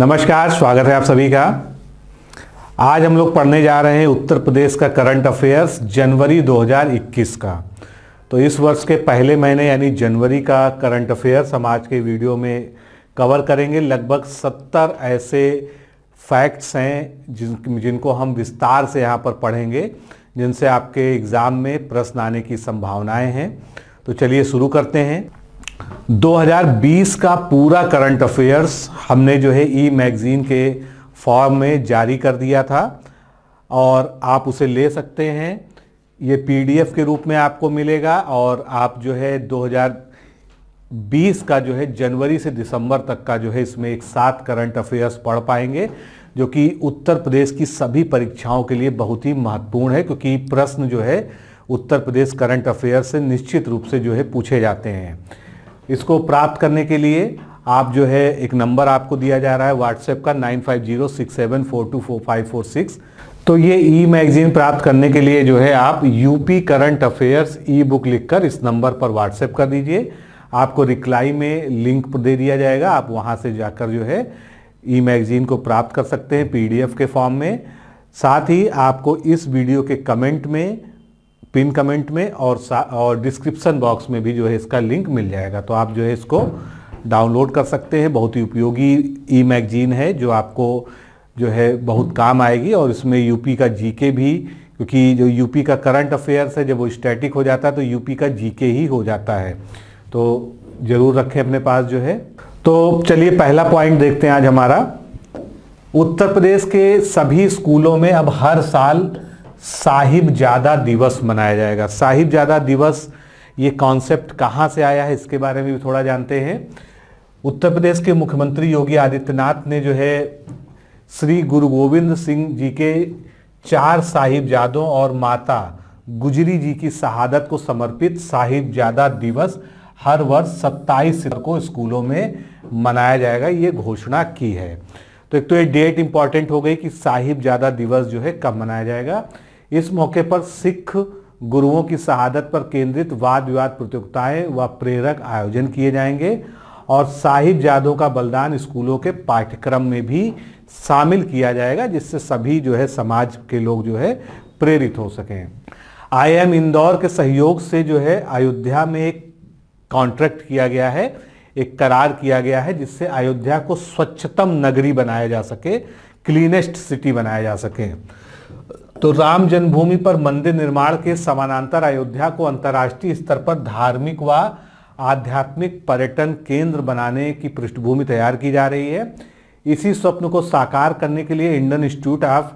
नमस्कार स्वागत है आप सभी का आज हम लोग पढ़ने जा रहे हैं उत्तर प्रदेश का करंट अफेयर्स जनवरी 2021 का तो इस वर्ष के पहले महीने यानी जनवरी का करंट अफेयर्स हम आज के वीडियो में कवर करेंगे लगभग 70 ऐसे फैक्ट्स हैं जिन जिनको हम विस्तार से यहाँ पर पढ़ेंगे जिनसे आपके एग्ज़ाम में प्रश्न आने की संभावनाएं हैं तो चलिए शुरू करते हैं 2020 का पूरा करंट अफेयर्स हमने जो है ई मैगज़ीन के फॉर्म में जारी कर दिया था और आप उसे ले सकते हैं ये पीडीएफ के रूप में आपको मिलेगा और आप जो है 2020 का जो है जनवरी से दिसंबर तक का जो है इसमें एक साथ करंट अफेयर्स पढ़ पाएंगे जो कि उत्तर प्रदेश की सभी परीक्षाओं के लिए बहुत ही महत्वपूर्ण है क्योंकि प्रश्न जो है उत्तर प्रदेश करंट अफेयर्स से निश्चित रूप से जो है पूछे जाते हैं इसको प्राप्त करने के लिए आप जो है एक नंबर आपको दिया जा रहा है व्हाट्सएप का nine five zero six seven four two four five four six तो ये ई मैगजीन प्राप्त करने के लिए जो है आप UP current affairs e book लिखकर इस नंबर पर व्हाट्सएप कर दीजिए आपको रिक्लाई में लिंक दे दिया जाएगा आप वहाँ से जाकर जो है ई मैगजीन को प्राप्त कर सकते हैं पीडीएफ के फॉर्म में साथ ही आपको इस वीडियो के कमेंट में पिन कमेंट में और और डिस्क्रिप्शन बॉक्स में भी जो है इसका लिंक मिल जाएगा तो आप जो है इसको डाउनलोड कर सकते हैं बहुत ही उपयोगी ई मैगजीन है जो आपको जो है बहुत काम आएगी और इसमें यूपी का जीके भी क्योंकि जो यूपी का करंट अफेयर्स है जब वो स्टैटिक हो जाता है तो यूपी का जीके ही हो जाता है तो ज़रूर रखें अपने पास जो है तो चलिए पहला पॉइंट देखते हैं आज हमारा उत्तर प्रदेश के सभी स्कूलों में अब हर साल साहिब ज्यादा दिवस मनाया जाएगा साहिब ज्यादा दिवस ये कॉन्सेप्ट कहाँ से आया है इसके बारे में भी थोड़ा जानते हैं उत्तर प्रदेश के मुख्यमंत्री योगी आदित्यनाथ ने जो है श्री गुरु गोविंद सिंह जी के चार साहिबजादों और माता गुजरी जी की शहादत को समर्पित साहिबजादा दिवस हर वर्ष सत्ताईस सितंबर को स्कूलों में मनाया जाएगा ये घोषणा की है तो एक तो ये डेट इम्पॉर्टेंट हो गई कि साहिबजादा दिवस जो है कब मनाया जाएगा इस मौके पर सिख गुरुओं की शहादत पर केंद्रित वाद विवाद प्रतियोगिताएं व प्रेरक आयोजन किए जाएंगे और साहिब जादों का बलिदान स्कूलों के पाठ्यक्रम में भी शामिल किया जाएगा जिससे सभी जो है समाज के लोग जो है प्रेरित हो सकें आई एम इंदौर के सहयोग से जो है अयोध्या में एक कॉन्ट्रैक्ट किया गया है एक करार किया गया है जिससे अयोध्या को स्वच्छतम नगरी बनाया जा सके क्लीनेस्ट सिटी बनाया जा सके तो राम जन्मभूमि पर मंदिर निर्माण के समानांतर अयोध्या को अंतर्राष्ट्रीय स्तर पर धार्मिक व आध्यात्मिक पर्यटन केंद्र बनाने की पृष्ठभूमि तैयार की जा रही है इसी स्वप्न को साकार करने के लिए Indian Institute of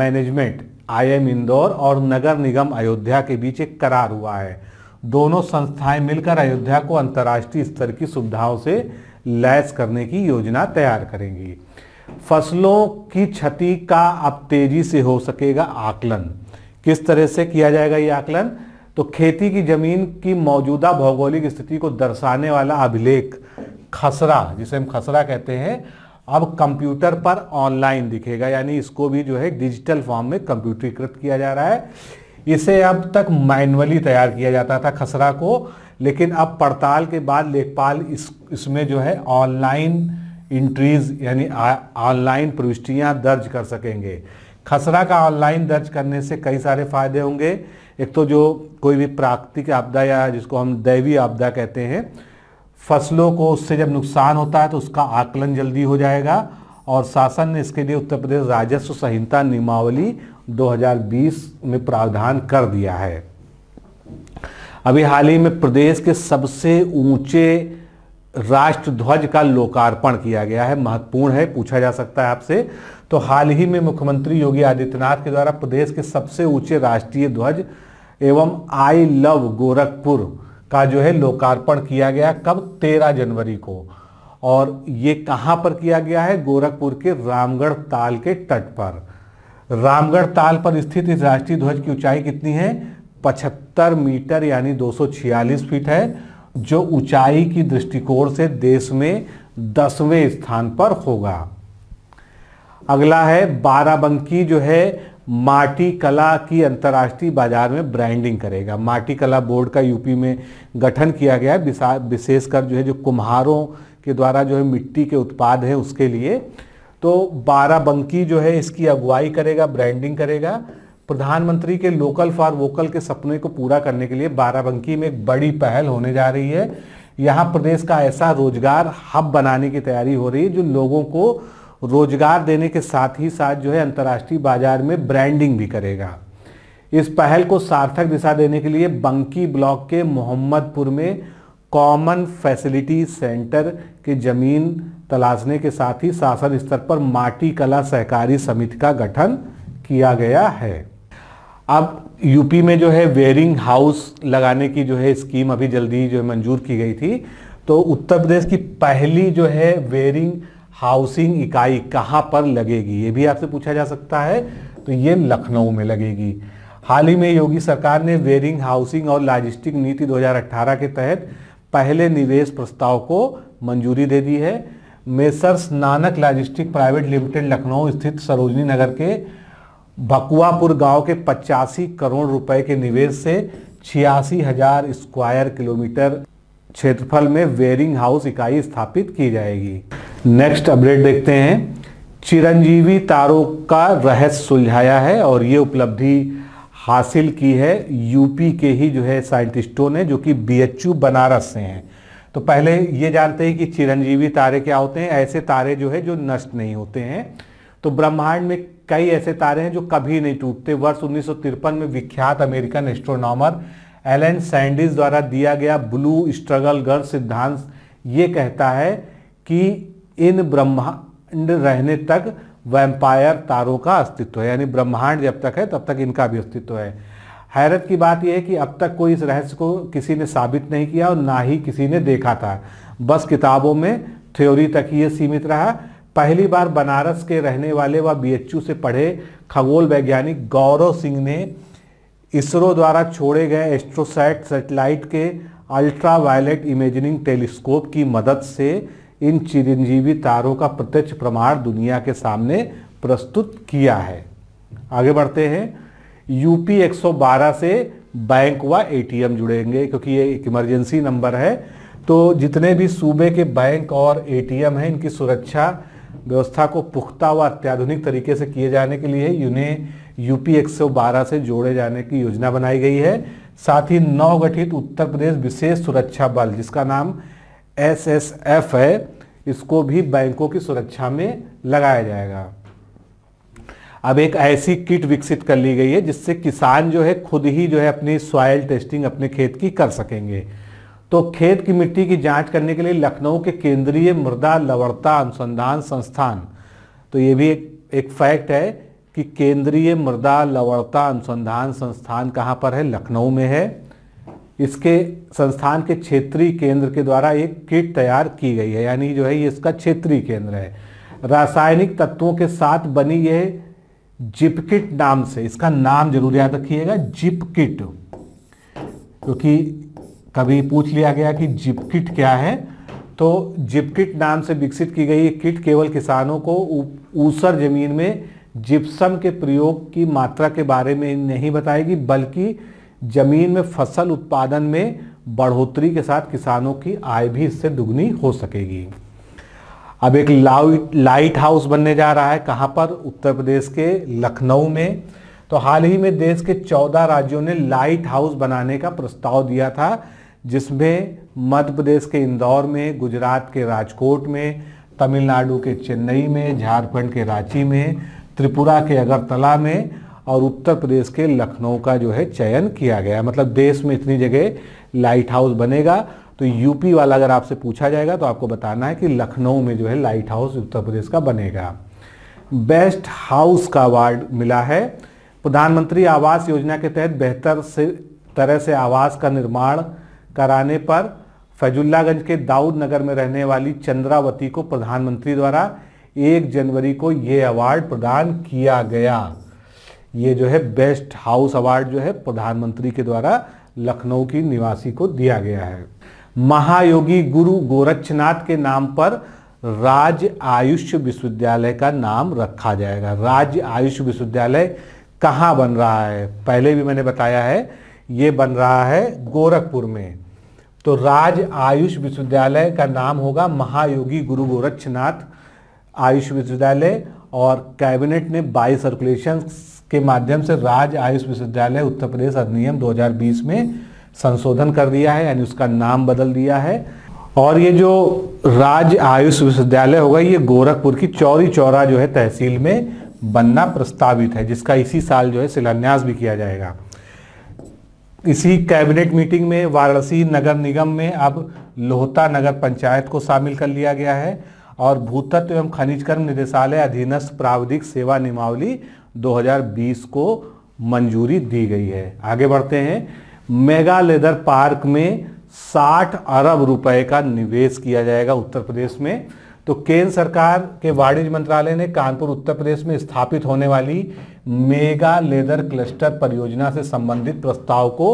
Management IM Indore और नगर निगम अयोध्या के बीच एक करार हुआ है दोनों संस्थाएं मिलकर अयोध्या को अंतर्राष्ट्रीय स्तर की सुविधाओं से लैस करने की योजना तैयार करेंगी फसलों की क्षति का अब तेजी से हो सकेगा आकलन किस तरह से किया जाएगा ये आकलन तो खेती की जमीन की मौजूदा भौगोलिक स्थिति को दर्शाने वाला अभिलेख खसरा जिसे हम खसरा कहते हैं अब कंप्यूटर पर ऑनलाइन दिखेगा यानी इसको भी जो है डिजिटल फॉर्म में कंप्यूटरीकृत किया जा रहा है इसे अब तक मैनुअली तैयार किया जाता था खसरा को लेकिन अब पड़ताल के बाद लेखपाल इस इसमें जो है ऑनलाइन इंट्रीज यानी ऑनलाइन प्रविष्टियाँ दर्ज कर सकेंगे खसरा का ऑनलाइन दर्ज करने से कई सारे फायदे होंगे एक तो जो कोई भी प्राकृतिक आपदा या जिसको हम दैवीय आपदा कहते हैं फसलों को उससे जब नुकसान होता है तो उसका आकलन जल्दी हो जाएगा और शासन ने इसके लिए उत्तर प्रदेश राजस्व संहिता नियमावली 2020 में प्रावधान कर दिया है अभी हाल ही में प्रदेश के सबसे ऊंचे राष्ट्रध्वज का लोकार्पण किया गया है महत्वपूर्ण है पूछा जा सकता है आपसे तो हाल ही में मुख्यमंत्री योगी आदित्यनाथ के द्वारा प्रदेश के सबसे ऊंचे राष्ट्रीय ध्वज एवं आई लव गोरखपुर का जो है लोकार्पण किया गया कब तेरह जनवरी को और ये कहाँ पर किया गया है गोरखपुर के रामगढ़ ताल के तट पर रामगढ़ ताल पर स्थित इस राष्ट्रीय ध्वज की ऊंचाई कितनी है पचहत्तर मीटर यानी दो फीट है जो ऊंचाई की दृष्टिकोण से देश में दसवें स्थान पर होगा अगला है बाराबंकी जो है माटी कला की अंतर्राष्ट्रीय बाजार में ब्रांडिंग करेगा माटी कला बोर्ड का यूपी में गठन किया गया है विशेषकर जो है जो कुम्हारों के द्वारा जो है मिट्टी के उत्पाद हैं उसके लिए तो बाराबंकी जो है इसकी अगुवाई करेगा ब्रांडिंग करेगा प्रधानमंत्री के लोकल फॉर वोकल के सपने को पूरा करने के लिए बाराबंकी में एक बड़ी पहल होने जा रही है यहाँ प्रदेश का ऐसा रोजगार हब बनाने की तैयारी हो रही है जो लोगों को रोजगार देने के साथ ही साथ जो है अंतर्राष्ट्रीय बाजार में ब्रांडिंग भी करेगा इस पहल को सार्थक दिशा देने के लिए बंकी ब्लॉक के मोहम्मदपुर में कॉमन फैसिलिटी सेंटर की जमीन तलाशने के साथ ही शासन स्तर पर माटी कला सहकारी समिति का गठन किया गया है अब यूपी में जो है वेयरिंग हाउस लगाने की जो है स्कीम अभी जल्दी जो है मंजूर की गई थी तो उत्तर प्रदेश की पहली जो है वेयरिंग हाउसिंग इकाई कहाँ पर लगेगी ये भी आपसे पूछा जा सकता है तो ये लखनऊ में लगेगी हाल ही में योगी सरकार ने वेयरिंग हाउसिंग और लॉजिस्टिक नीति 2018 के तहत पहले निवेश प्रस्ताव को मंजूरी दे दी है messrs Nanak logistic private limited Lucknow स्थित सरोजनी नगर के भकुआपुर गांव के 85 करोड़ रुपए के निवेश से छियासी हजार स्क्वायर किलोमीटर क्षेत्रफल में वेयरिंग हाउस इकाई स्थापित की जाएगी नेक्स्ट अपडेट देखते हैं चिरंजीवी तारों का रहस्य सुलझाया है और ये उपलब्धि हासिल की है यूपी के ही जो है साइंटिस्टों ने जो कि बीएचयू बनारस से हैं तो पहले ये जानते हैं कि चिरंजीवी तारे क्या होते हैं ऐसे तारे जो है जो नष्ट नहीं होते हैं तो ब्रह्मांड में कई ऐसे तारे हैं जो कभी नहीं टूटते वर्ष उन्नीस में विख्यात अमेरिकन एस्ट्रोनॉमर एलन सैंडिस द्वारा दिया गया ब्लू स्ट्रगल गर्ल सिद्धांत ये कहता है कि इन ब्रह्मांड रहने तक वैम्पायर तारों का अस्तित्व है यानी ब्रह्मांड जब तक है तब तक इनका भी अस्तित्व है हैरत की बात यह है कि अब तक कोई इस रहस्य को किसी ने साबित नहीं किया और ना ही किसी ने देखा था बस किताबों में थ्योरी तक ही ये सीमित रहा पहली बार बनारस के रहने वाले व वा बीएचयू से पढ़े खगोल वैज्ञानिक गौरव सिंह ने इसरो द्वारा छोड़े गए एस्ट्रोसैट सेटेलाइट के अल्ट्रा वायलेट इमेजिनिंग टेलीस्कोप की मदद से इन चिरंजीवी तारों का प्रत्यक्ष प्रमाण दुनिया के सामने प्रस्तुत किया है आगे बढ़ते हैं यूपी 112 से बैंक व एटीएम जुड़ेंगे क्योंकि ये एक इमरजेंसी नंबर है तो जितने भी सूबे के बैंक और एटीएम हैं इनकी सुरक्षा व्यवस्था को पुख्ता व अत्याधुनिक तरीके से किए जाने के लिए उन्हें यूपी एक से जोड़े जाने की योजना बनाई गई है साथ ही नवगठित उत्तर प्रदेश विशेष सुरक्षा बल जिसका नाम एसएसएफ है इसको भी बैंकों की सुरक्षा में लगाया जाएगा अब एक ऐसी किट विकसित कर ली गई है जिससे किसान जो है खुद ही जो है अपनी सॉयल टेस्टिंग अपने खेत की कर सकेंगे तो खेत की मिट्टी की जांच करने के लिए लखनऊ के केंद्रीय मृदा लवणता अनुसंधान संस्थान तो ये भी एक एक फैक्ट है कि केंद्रीय मृदा लवणता अनुसंधान संस्थान कहाँ पर है लखनऊ में है इसके संस्थान के क्षेत्रीय केंद्र के द्वारा एक किट तैयार की गई है यानी जो है ये इसका क्षेत्रीय केंद्र है रासायनिक तत्वों के साथ बनी यह जिपकिट नाम से इसका नाम जरूर याद रखिएगा जिपकिट क्योंकि कभी पूछ लिया गया कि जिपकिट क्या है तो जिपकिट नाम से विकसित की गई किट केवल किसानों को ऊसर जमीन में जिप्सम के प्रयोग की मात्रा के बारे में नहीं बताएगी बल्कि जमीन में फसल उत्पादन में बढ़ोतरी के साथ किसानों की आय भी इससे दुगनी हो सकेगी अब एक लाइट लाइट हाउस बनने जा रहा है कहाँ पर उत्तर प्रदेश के लखनऊ में तो हाल ही में देश के 14 राज्यों ने लाइट हाउस बनाने का प्रस्ताव दिया था जिसमें मध्य प्रदेश के इंदौर में गुजरात के राजकोट में तमिलनाडु के चेन्नई में झारखंड के रांची में त्रिपुरा के अगरतला में और उत्तर प्रदेश के लखनऊ का जो है चयन किया गया मतलब देश में इतनी जगह लाइट हाउस बनेगा तो यूपी वाला अगर आपसे पूछा जाएगा तो आपको बताना है कि लखनऊ में जो है लाइट हाउस उत्तर प्रदेश का बनेगा बेस्ट हाउस का अवार्ड मिला है प्रधानमंत्री आवास योजना के तहत बेहतर से तरह से आवास का निर्माण कराने पर फैजुल्लागंज के दाऊद नगर में रहने वाली चंद्रावती को प्रधानमंत्री द्वारा एक जनवरी को ये अवार्ड प्रदान किया गया ये जो है बेस्ट हाउस अवार्ड जो है प्रधानमंत्री के द्वारा लखनऊ की निवासी को दिया गया है महायोगी गुरु गोरक्षनाथ के नाम पर राज्य आयुष विश्वविद्यालय का नाम रखा जाएगा राज्य आयुष विश्वविद्यालय कहाँ बन रहा है पहले भी मैंने बताया है ये बन रहा है गोरखपुर में तो राज आयुष विश्वविद्यालय का नाम होगा महायोगी गुरु गोरक्षनाथ आयुष विश्वविद्यालय और कैबिनेट ने बाई सर्कुलेशन के माध्यम से राज आयुष विश्वविद्यालय उत्तर प्रदेश अधिनियम 2020 में संशोधन कर दिया है यानी उसका नाम बदल दिया है और ये जो राज आयुष विश्वविद्यालय होगा ये गोरखपुर की चौरी चौरा जो है तहसील में बनना प्रस्तावित है जिसका इसी साल जो है शिलान्यास भी किया जाएगा इसी कैबिनेट मीटिंग में वाराणसी नगर निगम में अब लोहता नगर पंचायत को शामिल कर लिया गया है और भूतत्व एवं खनिज कर्म निदेशालय अधीनस्थ प्राविधिक सेवा नियमावली 2020 को मंजूरी दी गई है आगे बढ़ते हैं मेगा लेदर पार्क में 60 अरब रुपए का निवेश किया जाएगा उत्तर प्रदेश में तो केंद्र सरकार के वाणिज्य मंत्रालय ने कानपुर उत्तर प्रदेश में स्थापित होने वाली मेगा लेदर क्लस्टर परियोजना से संबंधित प्रस्ताव को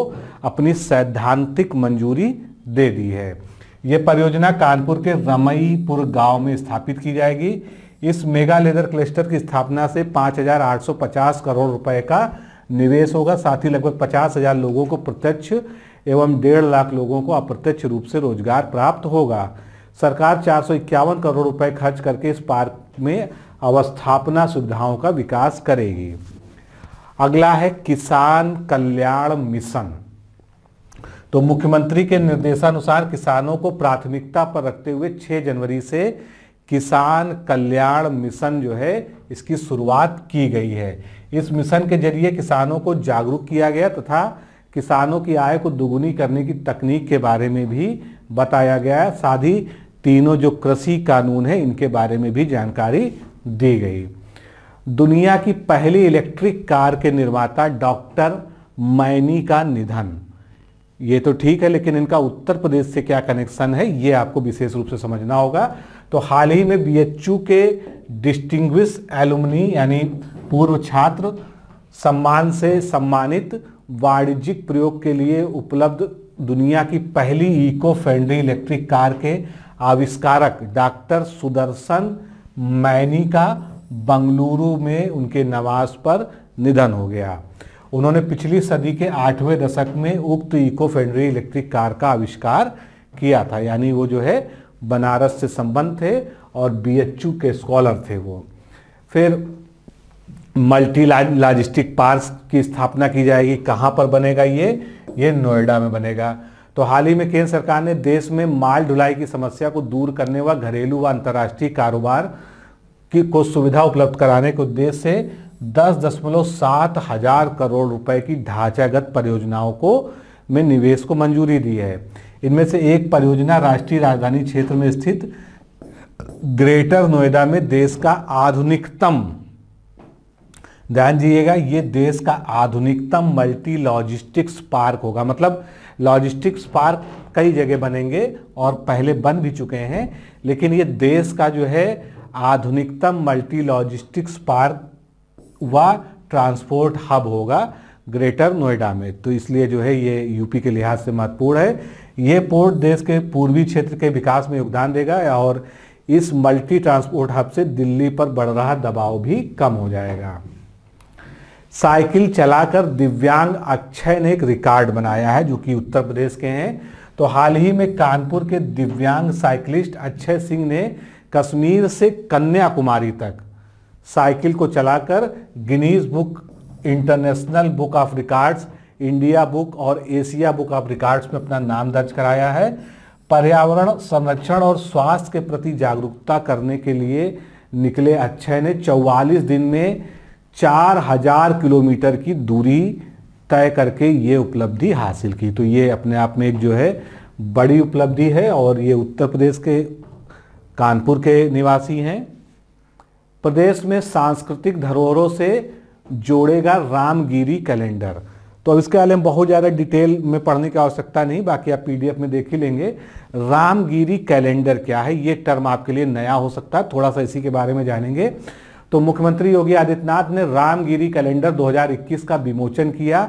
अपनी सैद्धांतिक मंजूरी दे दी है ये परियोजना कानपुर के रमईपुर गांव में स्थापित की जाएगी इस मेगा लेदर क्लस्टर की स्थापना से 5,850 करोड़ रुपए का निवेश होगा साथ ही लगभग 50,000 लोगों को प्रत्यक्ष एवं डेढ़ लाख लोगों को अप्रत्यक्ष रूप से रोजगार प्राप्त होगा सरकार चार करोड़ रुपए खर्च करके इस पार्क में अवस्थापना सुविधाओं का विकास करेगी अगला है किसान कल्याण मिशन तो मुख्यमंत्री के निर्देशानुसार किसानों को प्राथमिकता पर रखते हुए 6 जनवरी से किसान कल्याण मिशन जो है इसकी शुरुआत की गई है इस मिशन के जरिए किसानों को जागरूक किया गया तथा किसानों की आय को दुगुनी करने की तकनीक के बारे में भी बताया गया है साथ ही तीनों जो कृषि कानून है इनके बारे में भी जानकारी दी गई दुनिया की पहली इलेक्ट्रिक कार के निर्माता डॉक्टर मैनी का निधन ये तो ठीक है लेकिन इनका उत्तर प्रदेश से क्या कनेक्शन है ये आपको विशेष रूप से समझना होगा तो हाल ही में बीएचयू के डिस्टिंग्विश एलुमनी यानी पूर्व छात्र सम्मान से सम्मानित वाणिज्यिक प्रयोग के लिए उपलब्ध दुनिया की पहली इको फ्रेंडली इलेक्ट्रिक कार के आविष्कारक डॉक्टर सुदर्शन मैनी का बंगलुरु में उनके नवास पर निधन हो गया उन्होंने पिछली सदी के आठवें दशक में उक्त इको फ्रेंडली इलेक्ट्रिक कार का आविष्कार किया था यानी वो जो है बनारस से संबंध थे और बीएचयू के स्कॉलर थे वो फिर मल्टी लॉजिस्टिक पार्क की स्थापना की जाएगी कहाँ पर बनेगा ये ये नोएडा में बनेगा तो हाल ही में केंद्र सरकार ने देश में माल ढुलाई की समस्या को दूर करने व घरेलू व अंतर्राष्ट्रीय कारोबार की को सुविधा उपलब्ध कराने के उद्देश्य से दस दशमलव सात हजार करोड़ रुपए की ढांचागत परियोजनाओं को में निवेश को मंजूरी दी है इनमें से एक परियोजना राष्ट्रीय राजधानी क्षेत्र में स्थित ग्रेटर नोएडा में देश का आधुनिकतम ध्यान दीजिएगा ये देश का आधुनिकतम मल्टी लॉजिस्टिक्स पार्क होगा मतलब लॉजिस्टिक्स पार्क कई जगह बनेंगे और पहले बन भी चुके हैं लेकिन ये देश का जो है आधुनिकतम मल्टी लॉजिस्टिक्स पार्क व ट्रांसपोर्ट हब होगा ग्रेटर नोएडा में तो इसलिए जो है ये यूपी के लिहाज से महत्वपूर्ण है ये पोर्ट देश के पूर्वी क्षेत्र के विकास में योगदान देगा और इस मल्टी ट्रांसपोर्ट हब से दिल्ली पर बढ़ रहा दबाव भी कम हो जाएगा साइकिल चलाकर दिव्यांग अक्षय ने एक रिकॉर्ड बनाया है जो कि उत्तर प्रदेश के हैं तो हाल ही में कानपुर के दिव्यांग साइकिलिस्ट अक्षय सिंह ने कश्मीर से कन्याकुमारी तक साइकिल को चलाकर Guinness book international book of records India book और एशिया बुक ऑफ रिकॉर्ड्स में अपना नाम दर्ज कराया है पर्यावरण संरक्षण और स्वास्थ्य के प्रति जागरूकता करने के लिए निकले अक्षय ने 44 दिन में चार हजार किलोमीटर की दूरी तय करके ये उपलब्धि हासिल की तो ये अपने आप में एक जो है बड़ी उपलब्धि है और ये उत्तर प्रदेश के कानपुर के निवासी हैं प्रदेश में सांस्कृतिक धरोहरों से जोड़ेगा रामगिरी कैलेंडर तो अब इसके बारे में बहुत ज़्यादा डिटेल में पढ़ने की आवश्यकता नहीं बाकी आप पीडीएफ में देख ही लेंगे रामगिरी कैलेंडर क्या है ये टर्म आपके लिए नया हो सकता है थोड़ा सा इसी के बारे में जानेंगे तो मुख्यमंत्री योगी आदित्यनाथ ने रामगिरी कैलेंडर 2021 का विमोचन किया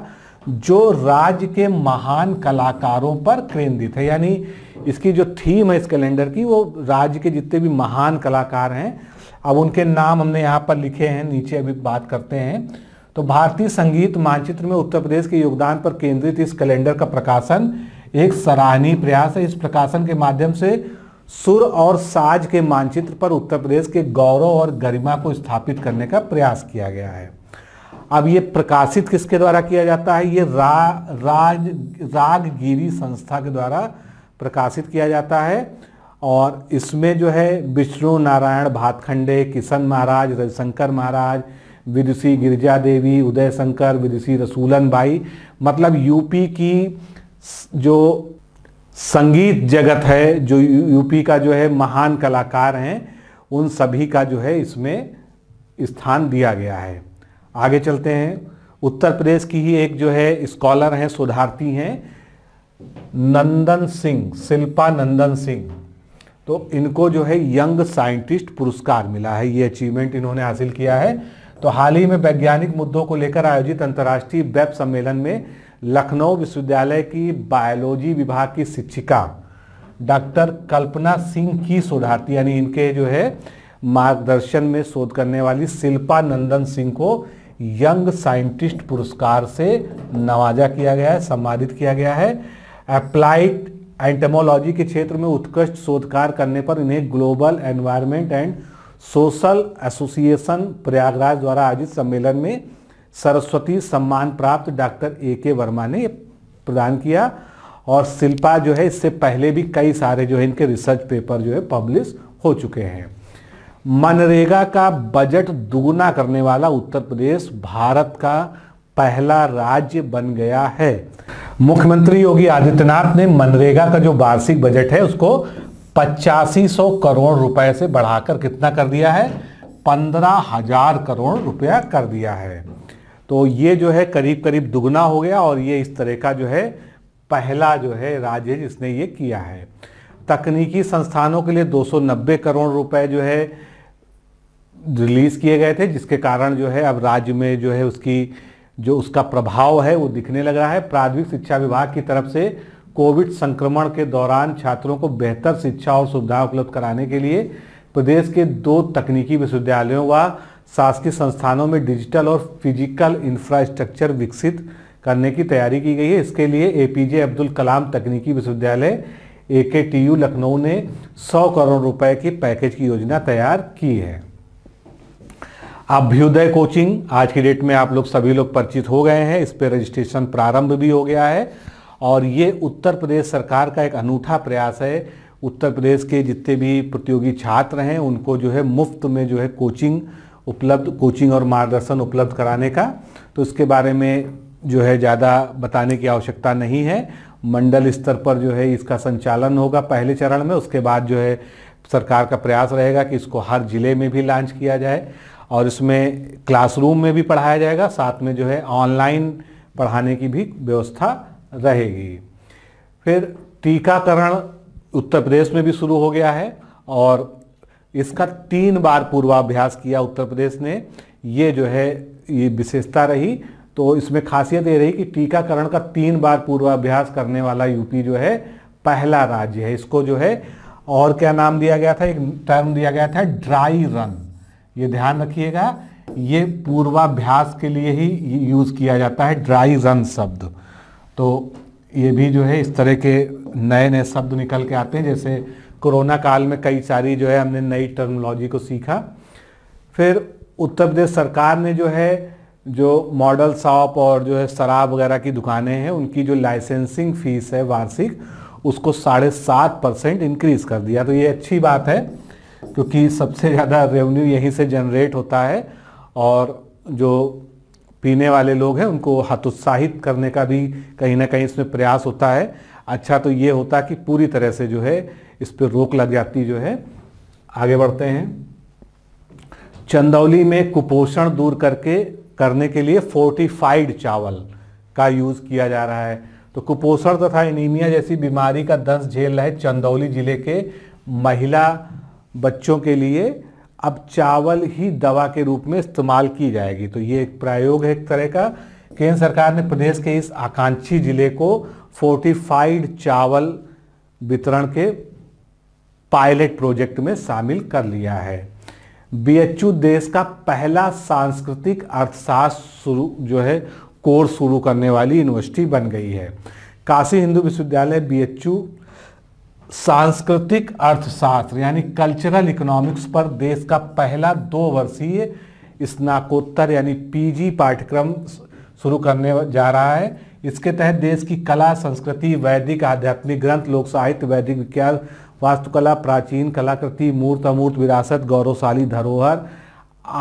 जो राज्य के महान कलाकारों पर केंद्रित है यानी इसकी जो थीम है इस कैलेंडर की वो राज्य के जितने भी महान कलाकार हैं अब उनके नाम हमने यहाँ पर लिखे हैं नीचे अभी बात करते हैं तो भारतीय संगीत मानचित्र में उत्तर प्रदेश के योगदान पर केंद्रित इस कैलेंडर का प्रकाशन एक सराहनीय प्रयास है इस प्रकाशन के माध्यम से सुर और साज के मानचित्र पर उत्तर प्रदेश के गौरव और गरिमा को स्थापित करने का प्रयास किया गया है अब ये प्रकाशित किसके द्वारा किया जाता है ये रा, राज रागगिरी संस्था के द्वारा प्रकाशित किया जाता है और इसमें जो है विष्णु नारायण भातखंडे किशन महाराज रविशंकर महाराज विदुषी गिरिजा देवी उदय शंकर विदुषी रसूलन भाई मतलब यूपी की जो संगीत जगत है जो यूपी का जो है महान कलाकार हैं उन सभी का जो है इसमें स्थान दिया गया है आगे चलते हैं उत्तर प्रदेश की ही एक जो है स्कॉलर हैं शोधार्थी हैं नंदन सिंह शिल्पा नंदन सिंह तो इनको जो है यंग साइंटिस्ट पुरस्कार मिला है ये अचीवमेंट इन्होंने हासिल किया है तो हाल ही में वैज्ञानिक मुद्दों को लेकर आयोजित अंतर्राष्ट्रीय वेब सम्मेलन में लखनऊ विश्वविद्यालय की बायोलॉजी विभाग की शिक्षिका डॉक्टर कल्पना सिंह की शोधार्थी यानी इनके जो है मार्गदर्शन में शोध करने वाली शिल्पा नंदन सिंह को यंग साइंटिस्ट पुरस्कार से नवाजा किया गया है सम्मानित किया गया है अप्लाइड एंटेमोलॉजी के क्षेत्र में उत्कृष्ट शोध कार्य करने पर इन्हें global environment and social association Prayagraj द्वारा आयोजित सम्मेलन में सरस्वती सम्मान प्राप्त डॉक्टर ए के वर्मा ने प्रदान किया और शिल्पा जो है इससे पहले भी कई सारे जो है इनके रिसर्च पेपर जो है पब्लिश हो चुके हैं मनरेगा का बजट दुगुना करने वाला उत्तर प्रदेश भारत का पहला राज्य बन गया है मुख्यमंत्री योगी आदित्यनाथ ने मनरेगा का जो वार्षिक बजट है उसको पचासी सौ करोड़ रुपए से बढ़ाकर कितना कर दिया है पंद्रह हजार करोड़ रुपया कर दिया है तो ये जो है करीब करीब दुगना हो गया और ये इस तरह का जो है पहला जो है राज्य जिसने ये किया है तकनीकी संस्थानों के लिए 290 करोड़ रुपए जो है रिलीज किए गए थे जिसके कारण जो है अब राज्य में जो है उसकी जो उसका प्रभाव है वो दिखने लग रहा है प्राथमिक शिक्षा विभाग की तरफ से कोविड संक्रमण के दौरान छात्रों को बेहतर शिक्षा और सुविधाएं उपलब्ध कराने के लिए प्रदेश के दो तकनीकी विश्वविद्यालयों व शासकीय संस्थानों में डिजिटल और फिजिकल इंफ्रास्ट्रक्चर विकसित करने की तैयारी की गई है इसके लिए एपीजे अब्दुल कलाम तकनीकी विश्वविद्यालय ए लखनऊ ने 100 करोड़ रुपए के पैकेज की योजना तैयार की है अभ्युदय कोचिंग आज की डेट में आप लोग सभी लोग परिचित हो गए हैं इस पर रजिस्ट्रेशन प्रारंभ भी हो गया है और ये उत्तर प्रदेश सरकार का एक अनूठा प्रयास है उत्तर प्रदेश के जितने भी प्रतियोगी छात्र हैं उनको जो है मुफ्त में जो है कोचिंग उपलब्ध कोचिंग और मार्गदर्शन उपलब्ध कराने का तो इसके बारे में जो है ज़्यादा बताने की आवश्यकता नहीं है मंडल स्तर पर जो है इसका संचालन होगा पहले चरण में उसके बाद जो है सरकार का प्रयास रहेगा कि इसको हर ज़िले में भी लॉन्च किया जाए और इसमें क्लासरूम में भी पढ़ाया जाएगा साथ में जो है ऑनलाइन पढ़ाने की भी व्यवस्था रहेगी फिर टीकाकरण उत्तर प्रदेश में भी शुरू हो गया है और इसका तीन बार पूर्वाभ्यास किया उत्तर प्रदेश ने ये जो है ये विशेषता रही तो इसमें खासियत ये रही कि टीकाकरण का तीन बार पूर्वाभ्यास करने वाला यूपी जो है पहला राज्य है इसको जो है और क्या नाम दिया गया था एक टर्म दिया गया था ड्राई रन ये ध्यान रखिएगा ये पूर्वाभ्यास के लिए ही यूज़ किया जाता है ड्राई रन शब्द तो ये भी जो है इस तरह के नए नए शब्द निकल के आते हैं जैसे कोरोना काल में कई सारी जो है हमने नई टर्मोलॉजी को सीखा फिर उत्तर प्रदेश सरकार ने जो है जो मॉडल शॉप और जो है शराब वगैरह की दुकानें हैं उनकी जो लाइसेंसिंग फीस है वार्षिक उसको साढ़े सात परसेंट इंक्रीज़ कर दिया तो ये अच्छी बात है क्योंकि सबसे ज़्यादा रेवेन्यू यहीं से जनरेट होता है और जो पीने वाले लोग हैं उनको हतोत्साहित करने का भी कहीं ना कहीं इसमें प्रयास होता है अच्छा तो ये होता कि पूरी तरह से जो है इस पर रोक लग जाती जो है आगे बढ़ते हैं चंदौली में कुपोषण दूर करके करने के लिए फोर्टिफाइड चावल का यूज़ किया जा रहा है तो कुपोषण तथा एनीमिया जैसी बीमारी का दंश झेल रहे चंदौली जिले के महिला बच्चों के लिए अब चावल ही दवा के रूप में इस्तेमाल की जाएगी तो ये एक प्रयोग है एक तरह का केंद्र सरकार ने प्रदेश के इस आकांक्षी जिले को फोर्टिफाइड चावल वितरण के पायलट प्रोजेक्ट में शामिल कर लिया है बीएचयू देश का पहला सांस्कृतिक अर्थशास्त्र शुरू जो है कोर्स शुरू करने वाली यूनिवर्सिटी बन गई है काशी हिंदू विश्वविद्यालय बीएचयू सांस्कृतिक अर्थशास्त्र यानी कल्चरल इकोनॉमिक्स पर देश का पहला दो वर्षीय स्नाकोत्तर यानी पीजी पाठ्यक्रम शुरू करने जा रहा है इसके तहत देश की कला संस्कृति वैदिक आध्यात्मिक ग्रंथ लोक साहित्य वैदिक विज्ञान वास्तुकला प्राचीन कलाकृति मूर्त अमूर्त विरासत गौरवशाली धरोहर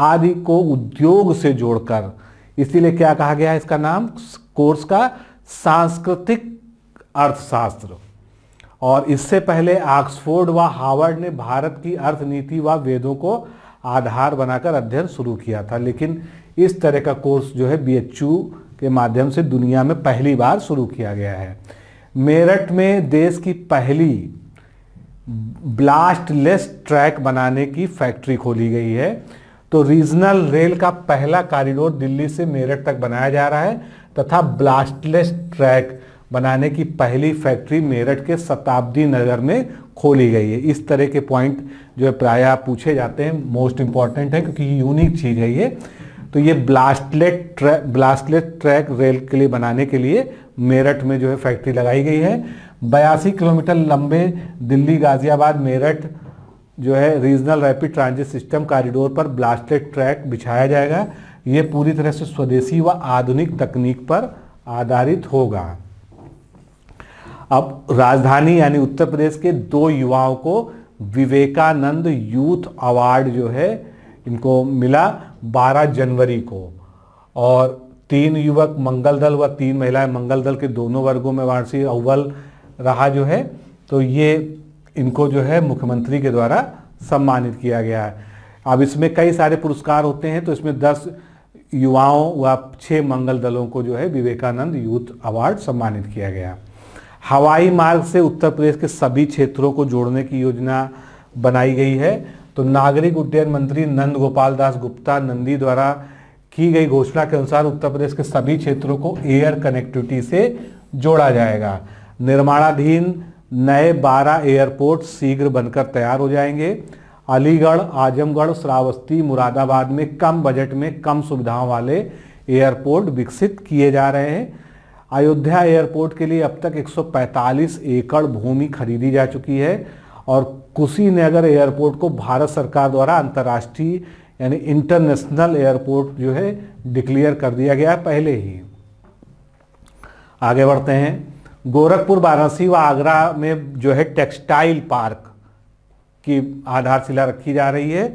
आदि को उद्योग से जोड़कर इसीलिए क्या कहा गया है इसका नाम कोर्स का सांस्कृतिक अर्थशास्त्र और इससे पहले ऑक्सफोर्ड व हार्वर्ड ने भारत की अर्थनीति व वेदों को आधार बनाकर अध्ययन शुरू किया था लेकिन इस तरह का कोर्स जो है बी के माध्यम से दुनिया में पहली बार शुरू किया गया है मेरठ में देश की पहली ब्लास्टलेस ट्रैक बनाने की फैक्ट्री खोली गई है तो रीजनल रेल का पहला कॉरिडोर दिल्ली से मेरठ तक बनाया जा रहा है तथा ब्लास्टलेस ट्रैक बनाने की पहली फैक्ट्री मेरठ के शताब्दी नगर में खोली गई है इस तरह के पॉइंट जो है प्रायः पूछे जाते हैं मोस्ट इंपॉर्टेंट है क्योंकि यूनिक चीज़ है ये तो ये ballastless track ballastless track rail के लिए बनाने के लिए मेरठ में जो है फैक्ट्री लगाई गई है बयासी किलोमीटर लंबे दिल्ली गाजियाबाद मेरठ जो है regional rapid transit system corridor पर ब्लास्टलेट ट्रैक बिछाया जाएगा ये पूरी तरह से स्वदेशी व आधुनिक तकनीक पर आधारित होगा अब राजधानी यानी उत्तर प्रदेश के दो युवाओं को विवेकानंद यूथ अवार्ड जो है इनको मिला 12 जनवरी को और तीन युवक मंगल दल व तीन महिलाएं मंगल दल के दोनों वर्गों में वार्षिक अव्वल रहा जो है तो ये इनको जो है मुख्यमंत्री के द्वारा सम्मानित किया गया है अब इसमें कई सारे पुरस्कार होते हैं तो इसमें दस युवाओं व छः मंगल दलों को जो है विवेकानंद यूथ अवार्ड सम्मानित किया गया हवाई मार्ग से उत्तर प्रदेश के सभी क्षेत्रों को जोड़ने की योजना बनाई गई है तो नागरिक उड्डयन मंत्री नंद गोपाल दास गुप्ता नंदी द्वारा की गई घोषणा के अनुसार उत्तर प्रदेश के सभी क्षेत्रों को एयर कनेक्टिविटी से जोड़ा जाएगा निर्माणाधीन नए 12 एयरपोर्ट शीघ्र बनकर तैयार हो जाएंगे अलीगढ़ आजमगढ़ श्रावस्ती मुरादाबाद में कम बजट में कम सुविधाओं वाले एयरपोर्ट विकसित किए जा रहे हैं अयोध्या एयरपोर्ट के लिए अब तक 145 एकड़ भूमि खरीदी जा चुकी है और कुशीनगर एयरपोर्ट को भारत सरकार द्वारा अंतर्राष्ट्रीय यानी इंटरनेशनल एयरपोर्ट जो है डिक्लेयर कर दिया गया है पहले ही आगे बढ़ते हैं गोरखपुर वाराणसी व आगरा में जो है टेक्सटाइल पार्क की आधारशिला रखी जा रही है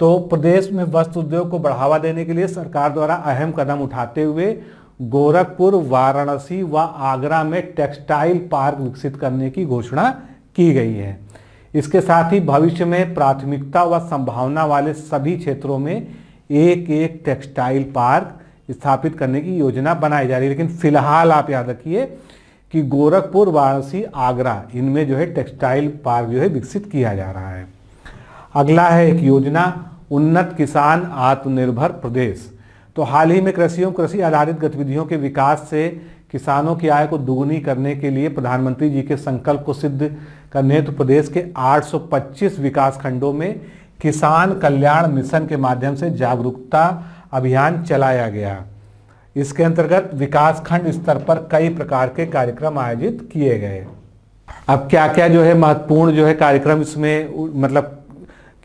तो प्रदेश में वस्त्र उद्योग को बढ़ावा देने के लिए सरकार द्वारा अहम कदम उठाते हुए गोरखपुर वाराणसी व आगरा में टेक्सटाइल पार्क विकसित करने की घोषणा की गई है इसके साथ ही भविष्य में प्राथमिकता व संभावना वाले सभी क्षेत्रों में एक एक टेक्सटाइल पार्क स्थापित करने की योजना बनाई जा रही है लेकिन फिलहाल आप याद रखिए कि गोरखपुर वाराणसी आगरा इनमें जो है टेक्सटाइल पार्क जो है विकसित किया जा रहा है अगला है एक योजना उन्नत किसान आत्मनिर्भर प्रदेश तो हाल ही में कृषि एवं कृषि आधारित गतिविधियों के विकास से किसानों की आय को दुगुनी करने के लिए प्रधानमंत्री जी के संकल्प को सिद्ध करने हेतु प्रदेश के 825 विकास खंडों में किसान कल्याण मिशन के माध्यम से जागरूकता अभियान चलाया गया इसके अंतर्गत विकास खंड स्तर पर कई प्रकार के कार्यक्रम आयोजित किए गए अब क्या क्या जो है महत्वपूर्ण जो है कार्यक्रम इसमें मतलब